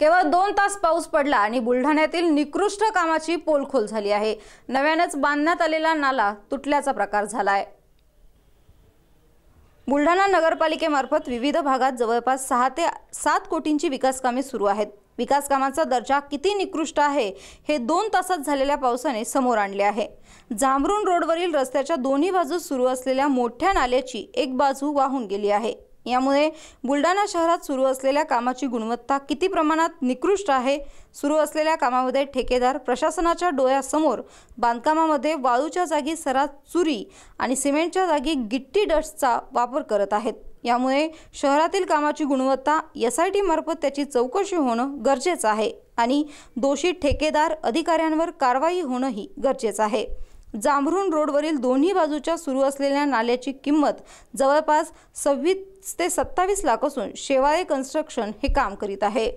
केवळ दोन तास पाऊस पडला आणि बुलढाण्यातील निकृष्ट कामाची पोलखोल झाली आहे नव्यानंच बांधण्यात आलेला नाला तुटल्याचा प्रकार झालाय बुलढाणा नगरपालिकेमार्फत विविध भागात जवळपास सहा ते सात कोटींची विकास कामे सुरू आहेत विकास दर्जा किती निकृष्ट आहे हे दोन तासात झालेल्या पावसाने समोर आणले आहे जांभरून रोडवरील रस्त्याच्या दोन्ही बाजू सुरू असलेल्या मोठ्या नाल्याची एक बाजू वाहून गेली आहे यामुळे बुलढाणा शहरात सुरू असलेल्या कामाची गुणवत्ता किती प्रमाणात निकृष्ट आहे सुरू असलेल्या कामामध्ये ठेकेदार प्रशासनाच्या डोळ्यासमोर बांधकामामध्ये वाळूच्या जागी सरास चुरी आणि सिमेंटच्या जागी गिट्टी डस्टचा वापर करत आहेत यामुळे शहरातील कामाची गुणवत्ता एस आय टीमार्फत त्याची चौकशी होणं गरजेचं आहे आणि दोषी ठेकेदार अधिकाऱ्यांवर कारवाई होणंही गरजेचं आहे जांभरून रोडवरील दोन्ही बाजूच्या सुरू असलेल्या नाल्याची किंमत जवळपास सव्वीस ते सत्तावीस लाख असून शेवाळे कन्स्ट्रक्शन हे काम करीत आहे